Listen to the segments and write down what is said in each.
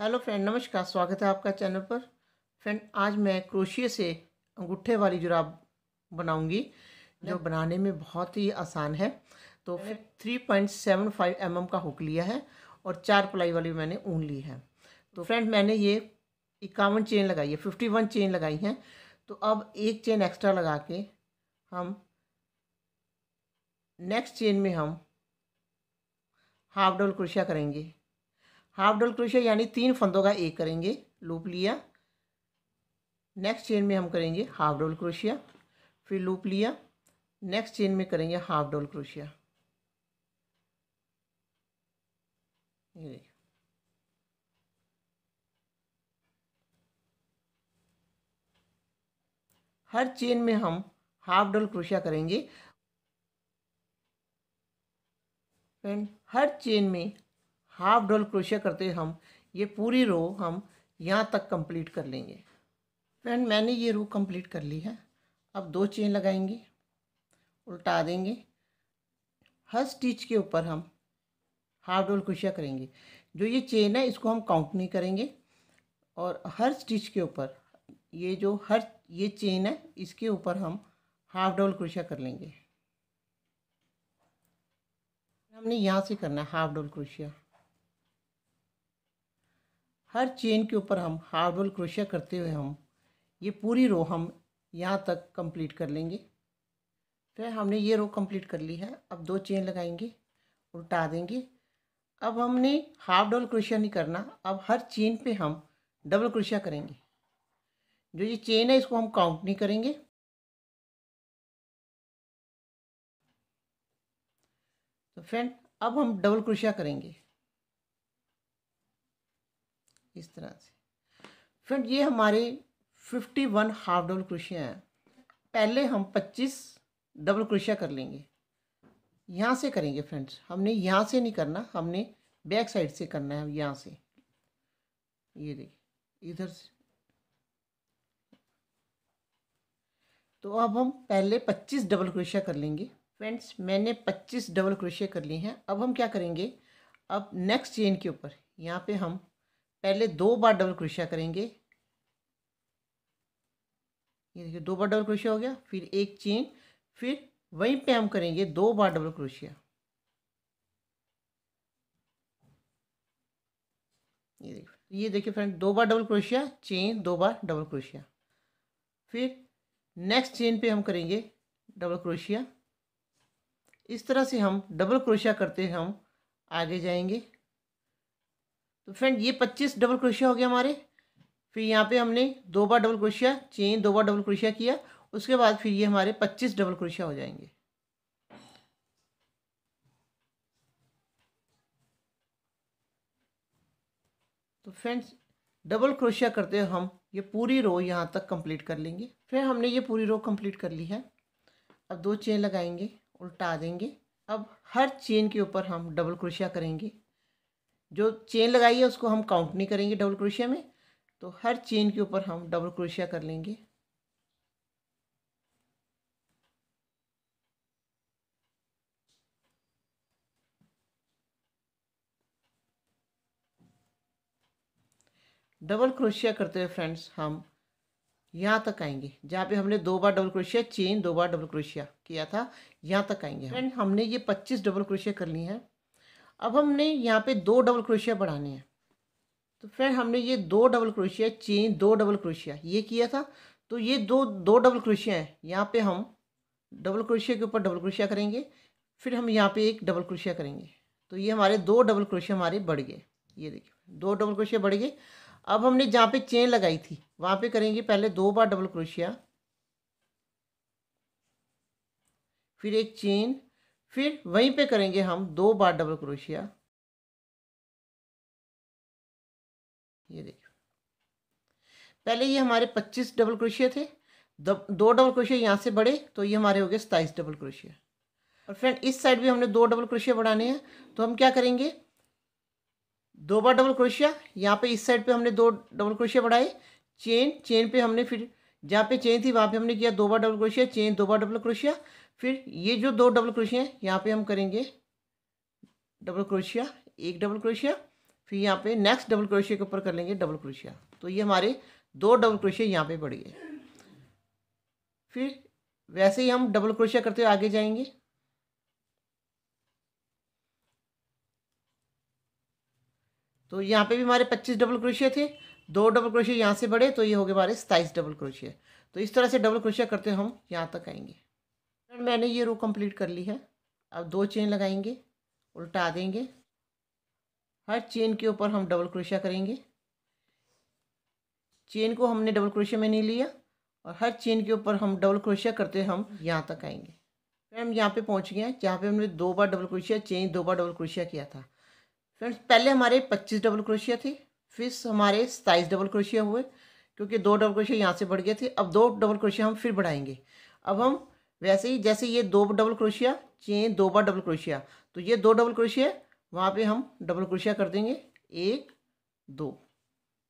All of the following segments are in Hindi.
हेलो फ्रेंड नमस्कार स्वागत है आपका चैनल पर फ्रेंड आज मैं क्रोशिया से अंगूठे वाली जुराब बनाऊंगी जो हाँ। बनाने में बहुत ही आसान है तो three point seven five M का हुक लिया है और चार प्लाई वाली मैंने ऊन ली है तो फ्रेंड मैंने ये इक्यावन चेन लगाई है फिफ्टी वन चेन लगाई हैं तो अब एक चेन एक्स्ट्रा लगा के हम नेक्स्ट चेन में हम हाफ डबल क्रोशिया करेंगे हाफ डबल क्रोशिया यानी तीन फंदों का एक करेंगे लूप लिया नेक्स्ट चेन में हम करेंगे हाफ डबल क्रोशिया फिर लूप लिया नेक्स्ट चेन में करेंगे हाफ डबल क्रोशिया हर चेन में हम हाफ डबल क्रोशिया करेंगे फ्रेंड हर चेन में हाफ डोल क्रोशिया करते हम ये पूरी रो हम यहाँ तक कंप्लीट कर लेंगे फ्रेंड मैंने ये रो कंप्लीट कर ली है अब दो चेन लगाएंगे उल्टा देंगे हर स्टिच के ऊपर हम हाफ डोल क्रोशिया करेंगे जो ये चेन है इसको हम काउंट नहीं करेंगे और हर स्टिच के ऊपर ये जो हर ये चेन है इसके ऊपर हम हाफ डबल क्रोशिया कर लेंगे हमने यहाँ से करना है हाफ डबल क्रोशिया हर चेन के ऊपर हम डबल क्रोशिया करते हुए हम ये पूरी रो हम यहाँ तक कंप्लीट कर लेंगे तो हमने ये रो कंप्लीट कर ली है अब दो चेन लगाएंगे उल्टा देंगे अब हमने हाफ डबल क्रोशिया नहीं करना अब हर चेन पे हम डबल क्रोशिया करेंगे जो ये चेन है इसको हम काउंट नहीं करेंगे तो फ्रेंड अब हम डबल क्रोशिया करेंगे इस तरह से फ्रेंड ये हमारे फिफ्टी वन हाफ डबल क्रोशिया हैं पहले हम पच्चीस डबल क्रोशिया कर लेंगे यहाँ से करेंगे फ्रेंड्स हमने यहाँ से नहीं करना हमने बैक साइड से करना है यहाँ से ये देखिए इधर से तो अब हम पहले पच्चीस डबल क्रोशिया कर लेंगे फ्रेंड्स मैंने पच्चीस डबल क्रोशिया कर लिए हैं अब हम क्या करेंगे अब नेक्स्ट चेन के ऊपर यहाँ पे हम पहले दो बार डबल क्रोशिया करेंगे ये देखिए दो बार डबल क्रोशिया हो गया फिर एक चेन फिर वहीं पे हम करेंगे दो बार डबल क्रोशिया ये देखिए ये देखिए फ्रेंड दो बार डबल क्रोशिया चेन दो बार डबल क्रोशिया फिर नेक्स्ट चेन पे हम करेंगे डबल क्रोशिया इस तरह से हम डबल क्रोशिया करते हम आगे जाएंगे तो फ्रेंड ये पच्चीस डबल क्रोशिया हो गया हमारे फिर यहाँ पे हमने दो बार डबल क्रोशिया चेन दो बार डबल क्रोशिया किया उसके बाद फिर ये हमारे पच्चीस डबल क्रोशिया हो जाएंगे तो फ्रेंड्स डबल क्रोशिया करते हुए हम ये पूरी रो यहाँ तक कंप्लीट कर लेंगे फिर हमने ये पूरी रो कंप्लीट कर ली है अब दो चेन लगाएंगे उल्टा देंगे अब हर चेन के ऊपर हम डबल क्रोशिया करेंगे जो चेन लगाई है उसको हम काउंट नहीं करेंगे डबल क्रोशिया में तो हर चेन के ऊपर हम डबल क्रोशिया कर लेंगे डबल क्रोशिया करते हुए फ्रेंड्स हम यहाँ तक आएंगे जहाँ पे हमने दो बार डबल क्रोशिया चेन दो बार डबल क्रोशिया किया था यहाँ तक आएंगे फ्रेंड हमने ये पच्चीस डबल क्रोशिया कर ली है अब हमने यहाँ पे दो डबल क्रोशिया बढ़ाने हैं तो फ्रेंड हमने ये दो डबल क्रोशिया चेन दो डबल क्रोशिया ये किया था तो ये दो दो डबल क्रोशिया है यहाँ पे हम डबल क्रोशिया के ऊपर डबल क्रोशिया करेंगे फिर हम यहाँ पे एक डबल क्रोशिया करेंगे तो ये हमारे दो डबल क्रोशिया हमारे बढ़ गए ये देखिए दो डबल क्रोशिया बढ़ गए अब हमने जहाँ पे चेन लगाई थी वहाँ पे करेंगे पहले दो बार डबल क्रोशिया फिर एक चेन फिर वहीं पे करेंगे हम दो बार डबल क्रोशिया ये देखिए पहले ये हमारे 25 डबल क्रोशिया थे दो डबल क्रोशिया यहाँ से बढ़े तो ये हमारे हो गए सताईस डबल क्रोशिया और फ्रेंड इस साइड भी हमने दो डबल क्रोशिया बढ़ाने हैं तो हम क्या करेंगे दो बार डबल क्रोशिया यहाँ पे इस साइड पे हमने दो डबल क्रोशिया बढ़ाए चेन चेन पे हमने फिर जहाँ पे चेन थी वहाँ पे हमने किया दो बार डबल क्रोशिया चेन दो बार डबल क्रोशिया फिर ये जो दो डबल क्रोशिया हैं यहाँ पे हम करेंगे डबल क्रोशिया एक डबल क्रोशिया फिर यहाँ पे नेक्स्ट डबल क्रोशिया के ऊपर कर लेंगे डबल क्रोशिया तो ये हमारे दो डबल क्रोशिया यहाँ पे बढ़ गए फिर वैसे ही हम डबल क्रोशिया करते हुए आगे जाएंगे तो यहाँ पे भी हमारे पच्चीस डबल क्रोशिया थे दो डबल क्रोशिया यहाँ से बढ़े तो ये हो गए हमारे सताईस डबल क्रोशिया तो इस तरह से डबल क्रोशिया करते हम यहाँ तक आएंगे मैंने ये रो कंप्लीट कर ली है अब दो चेन लगाएंगे उल्टा देंगे हर चेन के ऊपर हम डबल क्रोशिया करेंगे चेन को हमने डबल क्रोशिया में नहीं लिया और हर चेन के ऊपर हम डबल क्रोशिया करते हम यहाँ तक आएंगे फिर हम यहाँ पे पहुँच गए हैं जहाँ पे हमने दो बार डबल क्रोशिया चेन दो बार डबल क्रोशिया किया था फ्रेंड्स पहले हमारे पच्चीस डबल क्रोशिया थे फिर हमारे सताईस डबल क्रोशिया हुए क्योंकि दो डबल क्रोशिया यहाँ से बढ़ गए थे अब दो डबल क्रोशिया हम फिर बढ़ाएंगे अब हम वैसे ही जैसे ये दो डबल क्रोशिया चेन दो बार डबल क्रोशिया तो ये दो डबल क्रोशिया वहाँ पे हम डबल क्रोशिया कर देंगे एक दो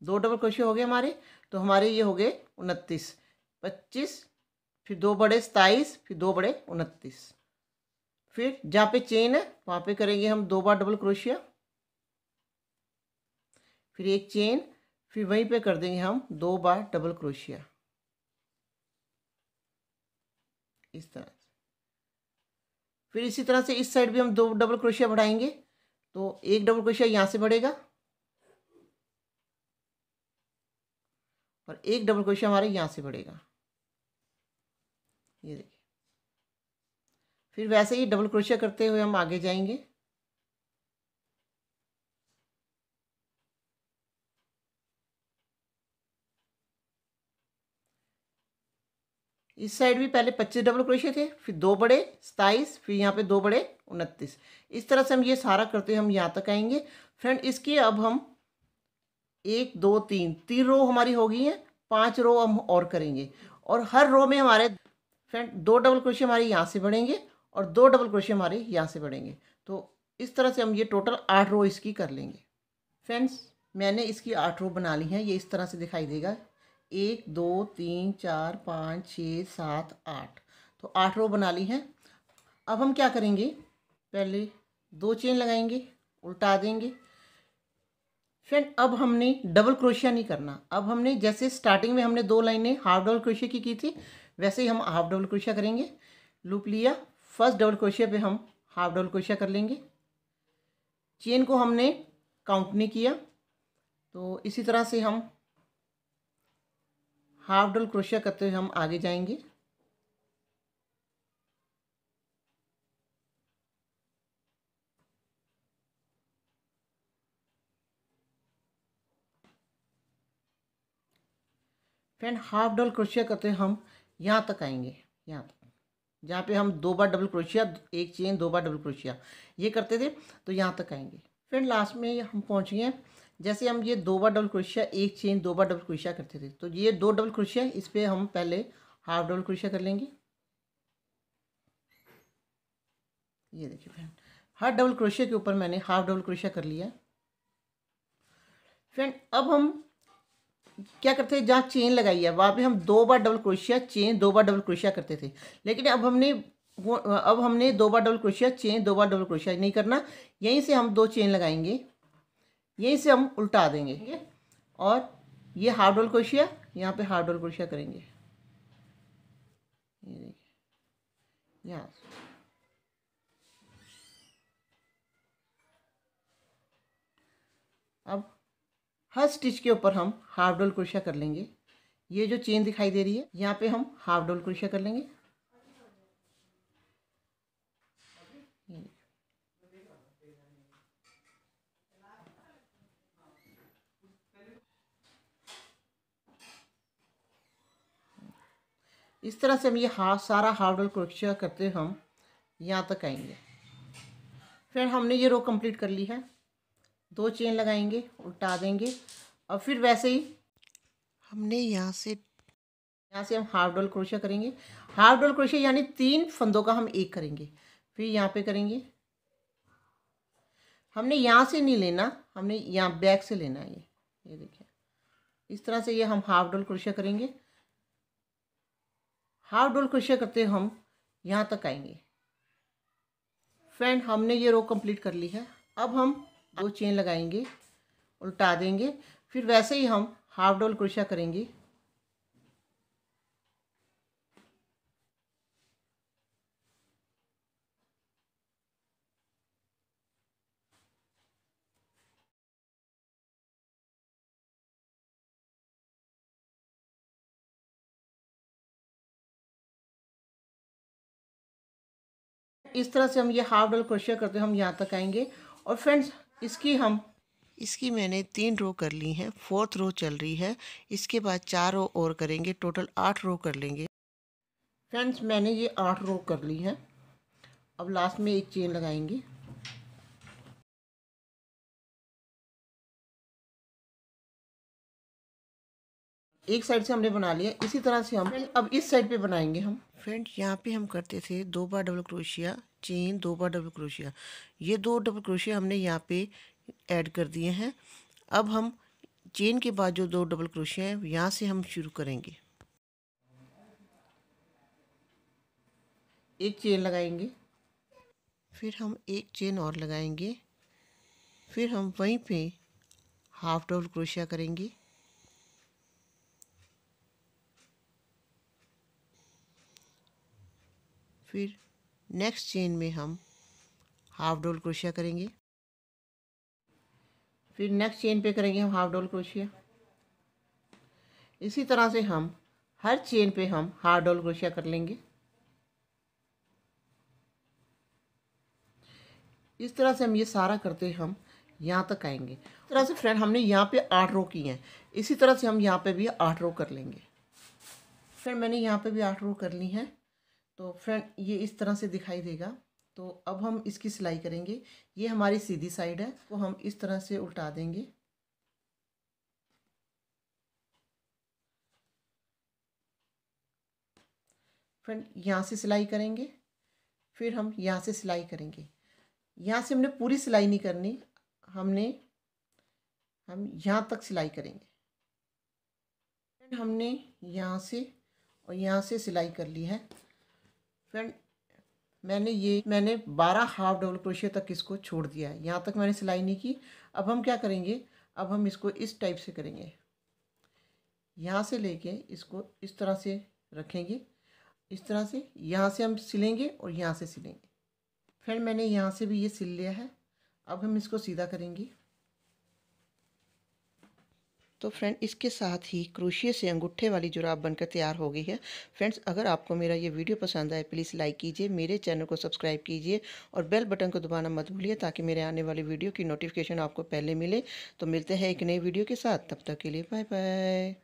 दो डबल क्रोशिया हो गए हमारे तो हमारे ये हो गए उनतीस पच्चीस फिर दो बड़े सताईस फिर दो बड़े उनतीस फिर जहाँ पे चेन है वहाँ पे करेंगे हम दो बार डबल क्रोशिया फिर एक चेन फिर वहीं पे कर देंगे हम दो बार डबल क्रोशिया इस तरह से फिर इसी तरह से इस साइड भी हम दो डबल क्रोशिया बढ़ाएंगे तो एक डबल क्रोशिया यहाँ से बढ़ेगा और एक डबल क्रोशिया हमारे यहाँ से बढ़ेगा ये देखिए फिर वैसे ही डबल क्रोशिया करते हुए हम आगे जाएंगे इस साइड भी पहले पच्चीस डबल क्रोशिया थे फिर दो बड़े सताईस फिर यहाँ पे दो बड़े उनतीस इस तरह से हम ये सारा करते हुए हम यहाँ तक आएंगे फ्रेंड इसके अब हम एक दो तीन तीन रो हमारी हो गई है पांच रो हम और करेंगे और हर रो में हमारे फ्रेंड दो डबल क्रोशे हमारे यहाँ से बढ़ेंगे और दो डबल क्रोशे हमारे यहाँ से बढ़ेंगे तो इस तरह से हम ये टोटल आठ रो इसकी कर लेंगे फ्रेंड्स मैंने इसकी आठ रो बना ली हैं ये इस तरह से दिखाई देगा एक दो तीन चार पाँच छः सात आठ तो आठ रो बना ली है अब हम क्या करेंगे पहले दो चेन लगाएंगे उल्टा देंगे फ्रेंड अब हमने डबल क्रोशिया नहीं करना अब हमने जैसे स्टार्टिंग में हमने दो लाइनें हाफ डबल क्रोशिया की की थी वैसे ही हम हाफ डबल क्रोशिया करेंगे लूप लिया फर्स्ट डबल क्रोशिया पे हम हाफ डबल क्रोशिया कर लेंगे चेन को हमने काउंट नहीं किया तो इसी तरह से हम हाफ डबल क्रोशिया करते हुए हम आगे जाएंगे फ्रेंड हाफ डबल क्रोशिया करते हुए हम यहाँ तक आएंगे यहाँ तक जहाँ पे हम दो बार डबल क्रोशिया एक चेन दो बार डबल क्रोशिया ये करते थे तो यहाँ तक आएंगे फ्रेंड लास्ट में हम पहुँच गए जैसे हम ये दो बार डबल क्रोशिया एक चेन दो बार डबल क्रोशिया करते थे तो ये दो डबल क्रोशिया इस पर हम पहले हाफ डबल क्रोशिया कर लेंगे ये देखिए फ्रेंड हर डबल क्रोशिया के ऊपर मैंने हाफ डबल क्रोशिया कर लिया फ्रेंड अब हम क्या करते थे जहाँ चेन लगाई है वहाँ पे हम दो बार डबल क्रोशिया चेन दो बार डबल क्रोशिया करते थे लेकिन अब हमने अब हमने दो बार डबल क्रोशिया चेन दो बार डबल क्रोशिया नहीं करना यहीं से हम दो चेन लगाएंगे ये इसे हम उल्टा देंगे ठीक है और ये हार्ड रोल क्रोशिया यहाँ पे हार्ड रोल क्रोशिया करेंगे ये देखिए यहाँ अब हर स्टिच के ऊपर हम हाफ डोल क्रोशिया कर लेंगे ये जो चेन दिखाई दे रही है यहाँ पे हम हाफ डोल क्रोशिया कर लेंगे इस तरह से हम ये हाफ सारा हाफ डबल क्रोशिया करते हम यहाँ तक आएंगे फिर हमने ये रो कंप्लीट कर ली है दो चेन लगाएंगे उल्टा देंगे और फिर वैसे ही हमने यहाँ से यहाँ से हम हाफ डबल क्रोशिया करेंगे हाफ डबल क्रोशिया यानी तीन फंदों का हम एक करेंगे फिर यहाँ पे करेंगे हमने यहाँ से नहीं लेना हमने यहाँ बैक से लेना है ये ये देखिए इस तरह से ये हम हाफ डबल क्रोशिया करेंगे हाफ डोल क्रोशिया करते हम यहाँ तक आएंगे फ्रेंड हमने ये रो कंप्लीट कर ली है अब हम दो चेन लगाएंगे उल्टा देंगे फिर वैसे ही हम हाफ डोल क्रोशिया करेंगे इस तरह से हम ये हाफ डबल क्रोशिया करते हम यहाँ तक आएंगे और फ्रेंड्स इसकी हम इसकी मैंने तीन रो कर ली हैं फोर्थ रो चल रही है इसके बाद चार रो और करेंगे टोटल आठ रो कर लेंगे फ्रेंड्स मैंने ये आठ रो कर ली है अब लास्ट में एक चेन लगाएंगे एक साइड से हमने बना लिया इसी तरह से हम अब इस साइड पे बनाएंगे हम फ्रेंड यहाँ पे हम करते थे दो बार डबल क्रोशिया चेन दो बार डबल क्रोशिया ये दो डबल क्रोशिया हमने यहाँ पे ऐड कर दिए हैं अब हम चेन के बाद जो दो डबल क्रोशिया हैं यहाँ से हम शुरू करेंगे एक चेन लगाएंगे फिर हम एक चेन और लगाएंगे फिर हम वहीं पे हाफ डबल क्रोशिया करेंगे फिर नेक्स्ट चेन में हम हाफ डोल क्रोशिया करेंगे फिर नेक्स्ट चेन पे करेंगे हम हाफ डोल क्रोशिया इसी तरह से हम हर चेन पे हम हाफ डोल क्रोशिया कर लेंगे इस तरह से हम ये सारा करते हम यहाँ तक आएंगे इस तरह से फ्रेंड हमने यहाँ पे आठ रो की हैं इसी तरह से हम यहाँ पे भी आठ रो कर लेंगे फ्रेंड मैंने यहाँ पे भी आठ रो कर ली हैं तो फ्रेंड ये इस तरह से दिखाई देगा तो अब हम इसकी सिलाई करेंगे ये हमारी सीधी साइड है तो हम इस तरह से उल्टा देंगे फ्रेंड यहाँ से सिलाई करेंगे फिर हम यहाँ से सिलाई करेंगे यहाँ से हमने पूरी सिलाई नहीं करनी हमने हम यहाँ तक सिलाई करेंगे फ्रेंड हमने यहाँ से और यहाँ से सिलाई कर ली है फ्रेंड मैंने ये मैंने बारह हाफ डबल क्रोशिया तक इसको छोड़ दिया है यहाँ तक मैंने सिलाई नहीं की अब हम क्या करेंगे अब हम इसको इस टाइप से करेंगे यहाँ से लेके इसको इस तरह से रखेंगे इस तरह से यहाँ से हम सिलेंगे और यहाँ से सिलेंगे फ्रेंड मैंने यहाँ से भी ये सिल लिया है अब हम इसको सीधा करेंगे तो फ्रेंड इसके साथ ही क्रोशिए से अंगूठे वाली जुराब बनकर तैयार हो गई है फ्रेंड्स अगर आपको मेरा ये वीडियो पसंद आए प्लीज़ लाइक कीजिए मेरे चैनल को सब्सक्राइब कीजिए और बेल बटन को दबाना मत भूलिए ताकि मेरे आने वाली वीडियो की नोटिफिकेशन आपको पहले मिले तो मिलते हैं एक नई वीडियो के साथ तब तक के लिए बाय बाय